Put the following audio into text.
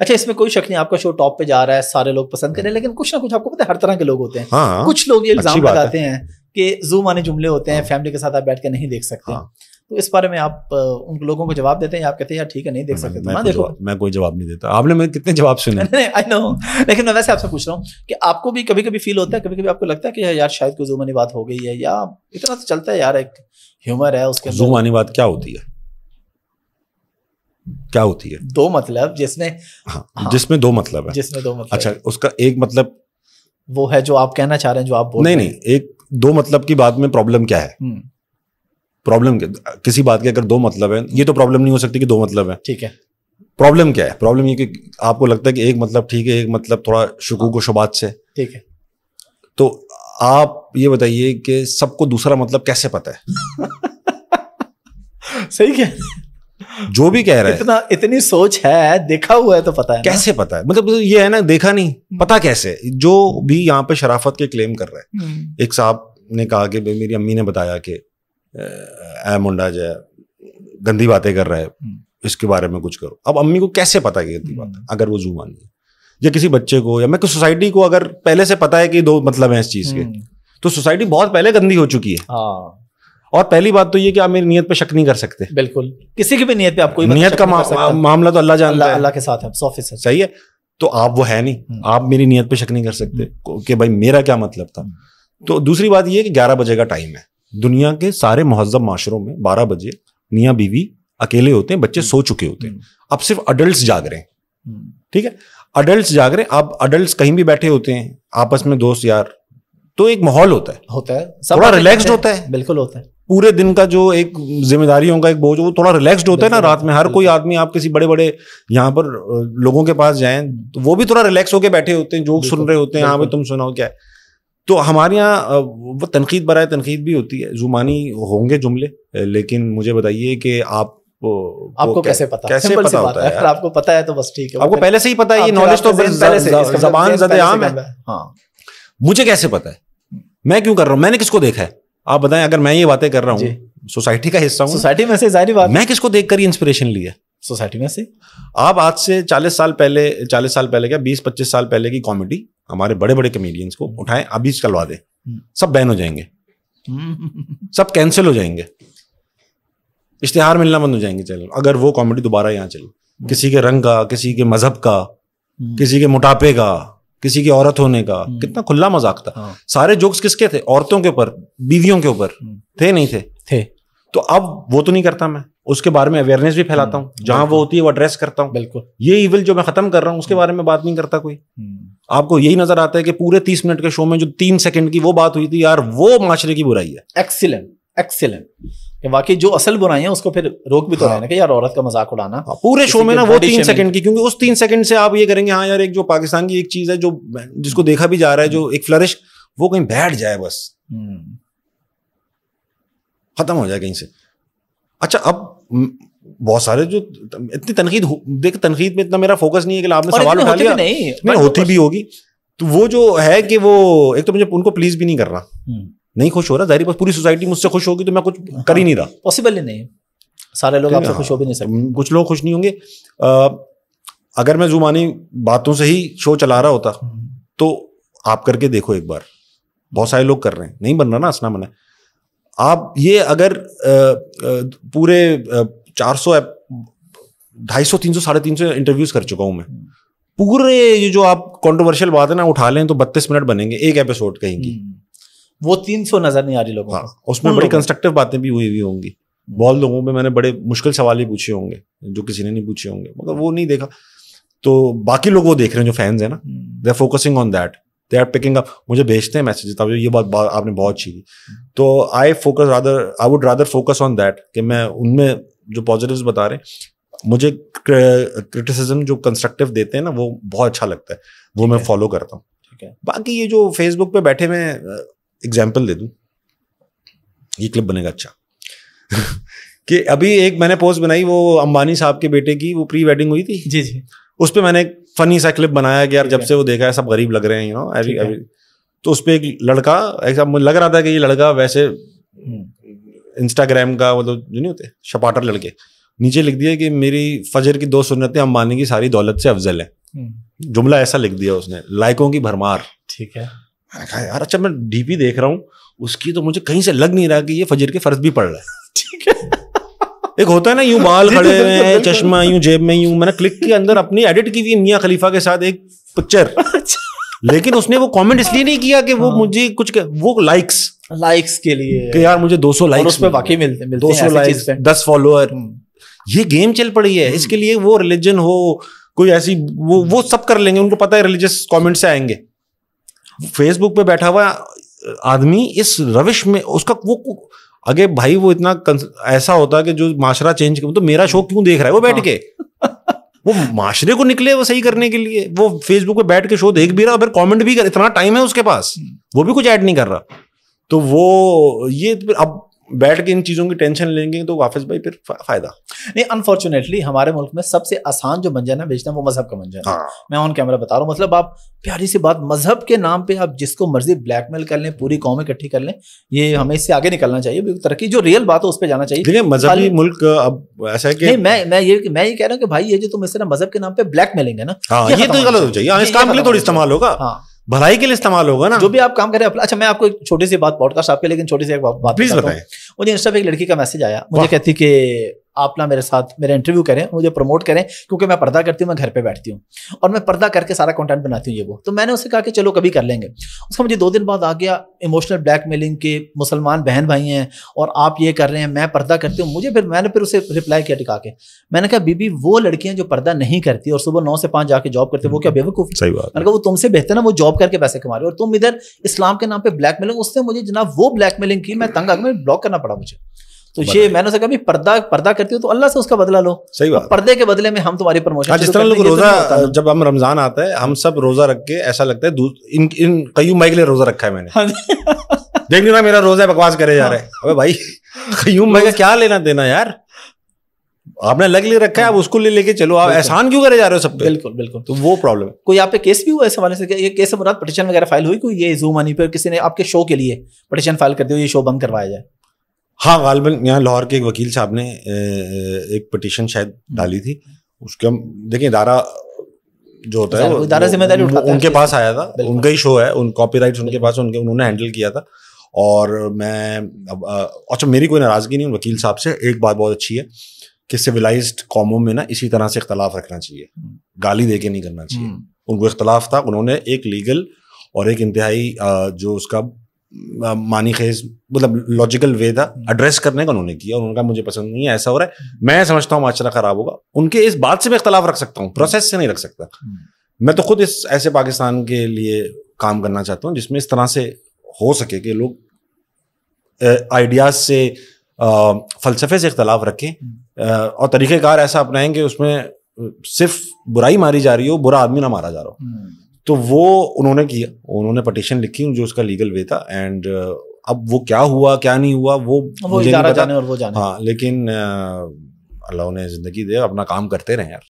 अच्छा इसमें कोई शक नहीं आपका शो टॉप पे जा रहा है सारे लोग पसंद करें लेकिन कुछ ना कुछ आपको पता है हर तरह के लोग होते हैं हाँ, हाँ कुछ लोग ये इल्जाम लगाते हैं कि जू माने जुमले होते हैं फैमिली हाँ। के साथ आप बैठ के नहीं देख सकते हाँ। तो इस बारे में आप उन लोगों को जवाब देते हैं आप कहते हैं यार ठीक है नहीं देख सकते तो मैं, मैं देखो मैं कोई जवाब नहीं देता आपने मैं कितने जवाब सुने आई नो लेकिन मैं वैसे आपसे पूछ रहा हूँ कि आपको भी कभी कभी फील होता है कभी कभी आपको लगता है कि यार शायद कोई जुमानी बात हो गई है या इतना तो चलता है यार एक ह्यूमर है उसके जुमानी बात क्या होती है क्या होती है दो मतलब जिसमें हाँ, हाँ, जिसमें दो मतलब है जिसमें दो मतलब अच्छा उसका एक मतलब वो है जो आप कहना चाह रहे हैं जो आप बोल नहीं नहीं एक दो मतलब की बात में प्रॉब्लम क्या है प्रॉब्लम हम्म। किसी बात के अगर दो मतलब है ये तो प्रॉब्लम नहीं हो सकती कि दो मतलब है ठीक है प्रॉब्लम क्या है प्रॉब्लम ये कि आपको लगता है कि एक मतलब ठीक है एक मतलब थोड़ा को शुबात से ठीक है तो आप ये बताइए कि सबको दूसरा मतलब कैसे पता है सही क्या जो भी कह रहा है इतना इतनी सोच है देखा हुआ है तो पता है कैसे पता है मतलब ये है ना देखा नहीं हम्म। पता कैसे जो भी यहाँ पे शराफत के क्लेम कर रहे हैं हम्म। एक साहब ने कहा कि मेरी अम्मी ने बताया कि ए मुंडा जो है गंदी बातें कर रहा है हम्म। इसके बारे में कुछ करो अब अम्मी को कैसे पता है गंदी बात अगर वो जू मानी या किसी बच्चे को या मैं सोसाइटी को अगर पहले से पता है कि दो मतलब है इस चीज के तो सोसाइटी बहुत पहले गंदी हो चुकी है हाँ। और पहली बात तो ये कि आप मेरी नियत पे शक नहीं कर सकते बिल्कुल किसी की भी नियत पे आपको नियत का मामला तो अल्लाह जान है अल्लाह के साथ है सौ फीसद सही है तो आप वो है नहीं हम्म। आप मेरी नियत पे शक नहीं कर सकते हम्म। कि भाई मेरा क्या मतलब था हम्म। तो दूसरी बात ये कि ग्यारह बजे का टाइम है दुनिया के सारे महजब माशरों में बारह बजे मियाँ बीवी अकेले होते हैं बच्चे सो चुके होते हैं अब सिर्फ अडल्ट जाग रहे हैं ठीक है अडल्ट जाग रहे हैं आप अडल्ट कहीं भी बैठे होते हैं आपस में दोस्त यार तो एक माहौल होता है होता है थोड़ा रिलैक्स्ड होता है बिल्कुल होता है पूरे दिन का जो एक जिम्मेदारियों का एक बोझ वो थोड़ा रिलैक्स्ड होता है ना रात में हर कोई आदमी आप किसी बड़े बड़े यहाँ पर लोगों के पास जाए तो वो भी थोड़ा रिलैक्स होकर बैठे होते हैं जोक सुन रहे होते हैं यहाँ पे तुम सुनाओ क्या है तो हमारे यहाँ वो तनकीद बरए तनकीद भी होती है जुमानी होंगे जुमले लेकिन मुझे बताइए कि आप आपको कैसे पता कैसे पता होता है अगर आपको पता है तो बस ठीक है आपको पहले से ही पता है ये नॉलेज तो मतलब जबान ज्यादा आम है मतलब हाँ। मुझे कैसे पता है मैं क्यों कर रहा हूं मैंने किसको देखा है आप बताएं अगर मैं ये बातें कर रहा हूँ सोसाइटी का हिस्सा हूँ सोसाइटी में से जारी बात मैं किसको देख कर इंस्पिरेशन ली है सोसाइटी में से आप आज से चालीस साल पहले चालीस साल पहले क्या बीस पच्चीस साल पहले की कॉमेडी हमारे बड़े बड़े कमेडियंस को उठाएं अभी चलवा दें हम्म। सब बैन हो जाएंगे हम्म। सब कैंसिल हो जाएंगे इश्तेहार मिलना बंद हो जाएंगे चलो अगर वो कॉमेडी दोबारा यहाँ चलो हम्म। किसी के रंग का किसी के मजहब का किसी के मोटापे का किसी की औरत होने का हम्म। कितना खुला मजाक था हाँ। सारे जोक्स किसके थे औरतों के ऊपर बीवियों के ऊपर हम्म। थे नहीं थे थे तो अब वो तो नहीं करता मैं उसके बारे में अवेयरनेस भी फैलाता हम्म। हूँ जहां वो होती है वो एड्रेस करता हूँ बिल्कुल ये इवेल जो मैं खत्म कर रहा हूँ उसके बारे में बात नहीं करता कोई आपको यही नजर आता है कि पूरे तीस मिनट के शो में जो तीन सेकंड की वो बात हुई थी यार वो माशरे की बुराई है एक्सीलेंट एक्सेलेंट बाकी जो असल बुराई है उसको फिर रोक भी तो हाँ। कि यार औरत का मजाक उड़ाना हाँ। पूरे शो में ना वो तीन सेकंड की क्योंकि उस तीन सेकंड से आप ये करेंगे हाँ यार एक जो पाकिस्तान की एक चीज है जो जिसको देखा भी जा रहा है जो एक फ्लरिश वो कहीं बैठ जाए बस हम्म। खत्म हो जाए कहीं से अच्छा अब बहुत सारे जो इतनी तनकीद देख तनकीद में इतना मेरा फोकस नहीं है कि आपने सवाल उठा लिया नहीं होती भी होगी तो वो जो है कि वो एक तो मुझे उनको प्लीज भी नहीं कर रहा हम्म। नहीं खुश हो रहा जाहिर बस पूरी सोसाइटी मुझसे खुश होगी तो मैं कुछ हाँ, कर ही नहीं रहा पॉसिबल ही नहीं सारे लोग तो आपसे हाँ, खुश हो भी नहीं सकते कुछ लोग खुश नहीं होंगे अगर मैं जुमानी बातों से ही शो चला रहा होता हम्म। तो आप करके देखो एक बार बहुत सारे लोग कर रहे हैं नहीं बन रहा ना असना मना आप ये अगर पूरे चार सौ ढाई सौ तीन सौ साढ़े तीन सौ इंटरव्यूज कर चुका हूं मैं हम्म। पूरे ये जो आप कंट्रोवर्शियल बात है ना उठा लें तो बत्तीस मिनट बनेंगे एक एपिसोड कहेंगी वो तीन सौ नजर नहीं आ रही लोगों हाँ, उसमें हाँ, बड़ी कंस्ट्रक्टिव बातें भी हुई हुई होंगी बहुत लोगों में मैंने बड़े मुश्किल सवाल ही पूछे होंगे जो किसी ने नहीं पूछे होंगे मगर वो नहीं देखा तो बाकी लोग वो देख रहे हैं जो फैंस है ना they are focusing on that they are picking up मुझे भेजते हैं मैसेज तब ये बात आपने बहुत अच्छी की हम्म। तो I focus rather I would rather focus on that कि मैं उनमें जो पॉजिटिव बता रहे हैं मुझे क्रिटिसिज्म जो कंस्ट्रक्टिव देते हैं ना वो बहुत अच्छा लगता है वो मैं फॉलो करता हूँ बाकी ये जो फेसबुक पे बैठे में एग्जाम्पल दे दूँ ये क्लिप बनेगा अच्छा कि अभी एक मैंने पोस्ट बनाई वो अंबानी साहब के बेटे की वो प्री वेडिंग हुई थी जी जी उस पर मैंने एक फनी सा क्लिप बनाया कि यार जब से वो देखा है सब गरीब लग रहे हैं यू नो अभी अभी तो उस पर एक लड़का ऐसा मुझे लग रहा था कि ये लड़का वैसे इंस्टाग्राम का मतलब जो नहीं होते शपाटर लड़के नीचे लिख दिया कि मेरी फजर की दो सुन्नतें अंबानी की सारी दौलत से अफजल है हम्म। जुमला ऐसा लिख दिया उसने लाइकों की भरमार ठीक है मैंने कहा यार अच्छा मैं डीपी देख रहा हूँ उसकी तो मुझे कहीं से लग नहीं रहा कि ये फजर के फर्ज भी पड़ रहा है ठीक है एक होता है ना यूं बाल खड़े हुए हैं चश्मा यूं जेब में यूं मैंने क्लिक के अंदर अपनी एडिट की हुई मियाँ खलीफा के साथ एक पिक्चर अच्छा। लेकिन उसने वो कमेंट इसलिए नहीं किया कि वो हाँ। मुझे कुछ के, वो लाइक्स लाइक्स के लिए कि यार मुझे 200 लाइक्स उस पे वाकई मिलते हैं 200 लाइक्स 10 फॉलोअर ये गेम चल पड़ी है हम्म। इसके लिए वो रिलीजन हो कोई ऐसी वो वो सब कर लेंगे उनको पता है रिलीजियस कमेंट्स से आएंगे फेसबुक पे बैठा हुआ आदमी इस रविश में उसका वो अगे भाई वो इतना ऐसा होता है कि जो माशरा चेंज कर तो मेरा शो क्यों देख रहा है वो बैठ हाँ। के वो माशरे को निकले वो सही करने के लिए वो फेसबुक पे बैठ के शो देख भी रहा फिर कमेंट भी कर इतना टाइम है उसके पास हम्म। वो भी कुछ ऐड नहीं कर रहा तो वो ये तो अब बैठ के इन चीज़ों की टेंशन लेंगे तो वापस भाई फिर फायदा नहीं अनफॉर्चुनेटली हमारे मुल्क में सबसे आसान जो मंजन है बेचना वो मजहब का मंजन हाँ। मैं ऑन कैमरा बता रहा हूँ मतलब आप प्यारी सी बात मजहब के नाम पे आप जिसको मर्जी ब्लैकमेल कर लें पूरी कौम इकट्ठी कर लें ये हमें इससे आगे निकलना चाहिए तरक्की जो रियल बात है उस पर जाना चाहिए देखिए मजहबी मुल्क अब ऐसा है कि नहीं मैं मैं ये मैं ये कह रहा हूँ कि भाई ये जो तुम इस तरह मजहब के नाम पर ब्लैकमेलिंग है ना हाँ, ये तो गलत हो जाइए हाँ, इस्तेमाल होगा हाँ भलाई के लिए इस्तेमाल होगा ना जो भी आप काम हैं अच्छा मैं आपको एक छोटी सी बात पॉडकास्ट आपके लेकिन छोटी सी एक बात प्लीज बताएं मुझे इंस्टा पे एक लड़की का मैसेज आया मुझे कहती कि आप ना मेरे साथ मेरा इंटरव्यू करें मुझे प्रमोट करें क्योंकि मैं पर्दा करती हूँ मैं घर पे बैठती हूँ और मैं पर्दा करके सारा कंटेंट बनाती हूँ ये वो तो मैंने उसे कहा कि चलो कभी कर लेंगे उसका मुझे दो दिन बाद आ गया इमोशनल ब्लैकमेलिंग के मुसलमान बहन भाई हैं और आप ये कर रहे हैं मैं पर्दा करती हूँ मुझे फिर मैंने फिर उसे रिप्लाई किया टिका के मैंने कहा बीबी वो लड़कियाँ जो पर्दा नहीं करती और सुबह नौ से पाँच जाके जॉब करती वो क्या हम्म, बेवकूफ़ सही बात मैंने कहा वो तुमसे बेहतर ना वो जॉब करके पैसे कमा रहे और तुम इधर इस्लाम के नाम पर मेलिंग उसने मुझे जनाब वो मेलिंग की मैं तंग आगे ब्लॉक करना पड़ा मुझे तो ये मैंने उसे कहा भी पर्दा पर्दा करती हो तो अल्लाह से उसका बदला लो सही बात तो पर्दे के बदले में हम तुम्हारी प्रमोशन हाँ, जिस तरह लोग रोजा जब हम रमजान आता है हम सब रोजा रख के ऐसा लगता है इन इन कयूम भाई के लिए रोजा रखा है मैंने हाँ देख ना मेरा रोजा बकवास करे जा रहे हैं अबे भाई कयूम भाई का क्या लेना देना यार आपने अलग ले रखा है आप हाँ। उसको ले लेके चलो आप एहसान क्यों करे जा रहे हो सब बिल्कुल बिल्कुल तो वो प्रॉब्लम है कोई आप पे केस भी हुआ इस हवाले से ये केस मुराद पटिशन वगैरह फाइल हुई कोई ये जूम आनी पर किसी ने आपके शो के लिए पटिशन फाइल कर दिया ये शो बंद करवाया जाए हाँ गालबन यहाँ लाहौर के एक वकील साहब ने एक पटिशन शायद हम्म। डाली थी उसके हम देखिए इदारा जो होता है इदारा जिम्मेदारी उठाता उनके पास आया था उनका ही शो है उन कॉपीराइट्स उनके पास उनके उन्होंने हैंडल किया था और मैं अच्छा मेरी कोई नाराज़गी नहीं वकील साहब से एक बात बहुत अच्छी है कि सिविलाइज कौमों में ना इसी तरह से इख्तलाफ रखना चाहिए हम्म। गाली दे के नहीं करना चाहिए हम्म। उनको इख्तलाफ था उन्होंने एक लीगल और एक इंतहाई जो उसका मानी खेज मतलब लॉजिकल वे था एड्रेस हम्म। करने का उन्होंने किया उन्होंने कहा मुझे पसंद नहीं है ऐसा हो रहा है मैं समझता हूँ माशरा खराब होगा उनके इस बात से मैं इख्तलाफ रख सकता हूँ प्रोसेस हम्म। से नहीं रख सकता हम्म। मैं तो खुद इस ऐसे पाकिस्तान के लिए काम करना चाहता हूँ जिसमें इस तरह से हो सके कि लोग आइडियाज से फलसफे से इख्तलाफ रखें और तरीक़ेकार ऐसा अपनाएं कि उसमें सिर्फ बुराई मारी जा रही हो बुरा आदमी ना मारा जा रहा हो तो वो उन्होंने किया उन्होंने पटिशन लिखी जो उसका लीगल वे था एंड uh, अब वो क्या हुआ क्या नहीं हुआ वो, वो मुझे नहीं पता जाने और वो जाने हाँ लेकिन uh, अल्लाह ने ज़िंदगी दे अपना काम करते रहे यार